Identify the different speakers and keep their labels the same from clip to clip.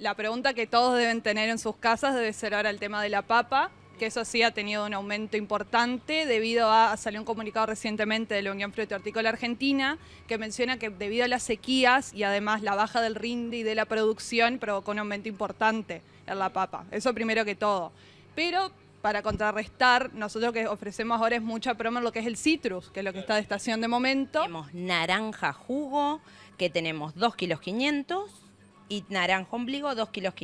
Speaker 1: La pregunta que todos deben tener en sus casas debe ser ahora el tema de la papa, que eso sí ha tenido un aumento importante debido a, salió un comunicado recientemente de la Unión Fruto Argentina que menciona que debido a las sequías y además la baja del rinde y de la producción provocó un aumento importante en la papa. Eso primero que todo. Pero para contrarrestar, nosotros que ofrecemos ahora es mucha promo en lo que es el citrus, que es lo que está de estación de momento. Tenemos
Speaker 2: naranja jugo, que tenemos 2 kilos 500 y naranja ombligo 2 kilos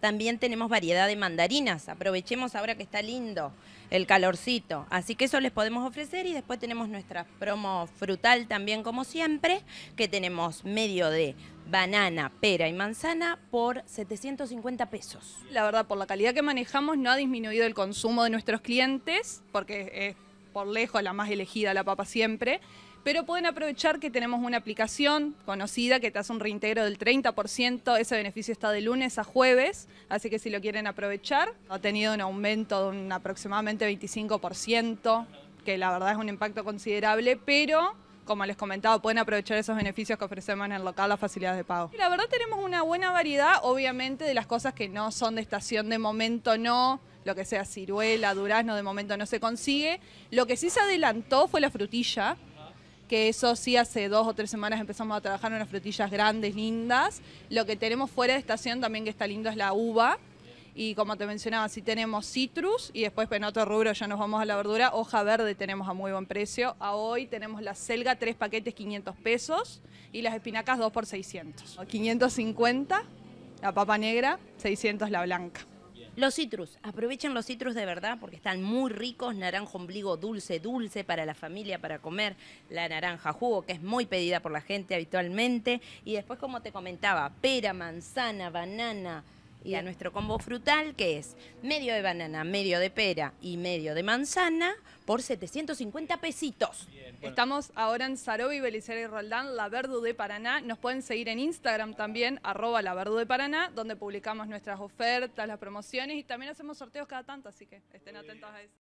Speaker 2: También tenemos variedad de mandarinas, aprovechemos ahora que está lindo el calorcito, así que eso les podemos ofrecer y después tenemos nuestra promo frutal también como siempre, que tenemos medio de banana, pera y manzana por
Speaker 1: 750 pesos. La verdad, por la calidad que manejamos no ha disminuido el consumo de nuestros clientes, porque es por lejos la más elegida la papa siempre pero pueden aprovechar que tenemos una aplicación conocida que te hace un reintegro del 30%, ese beneficio está de lunes a jueves, así que si lo quieren aprovechar, ha tenido un aumento de un aproximadamente 25%, que la verdad es un impacto considerable, pero como les comentaba, pueden aprovechar esos beneficios que ofrecemos en el local, las facilidades de pago. La verdad tenemos una buena variedad, obviamente, de las cosas que no son de estación de momento, no, lo que sea ciruela, durazno, de momento no se consigue. Lo que sí se adelantó fue la frutilla, que eso sí hace dos o tres semanas empezamos a trabajar en unas frutillas grandes, lindas. Lo que tenemos fuera de estación también que está lindo es la uva. Y como te mencionaba, sí tenemos citrus y después pues, en otro rubro ya nos vamos a la verdura. Hoja verde tenemos a muy buen precio. hoy tenemos la selga, tres paquetes, 500 pesos. Y las espinacas, dos por 600. 550 la papa negra, 600 la blanca. Los citrus, aprovechen los citrus de verdad porque están muy
Speaker 2: ricos, naranja ombligo dulce, dulce para la familia, para comer, la naranja jugo que es muy pedida por la gente habitualmente y después como te comentaba, pera, manzana, banana, y a nuestro combo frutal que es medio de banana, medio de pera y medio de
Speaker 1: manzana por 750 pesitos. Estamos ahora en Sarobi, Belisario y Roldán, La Verdu de Paraná. Nos pueden seguir en Instagram también, arroba La Verdu de Paraná, donde publicamos nuestras ofertas, las promociones y también hacemos sorteos cada tanto, así que estén atentos a eso.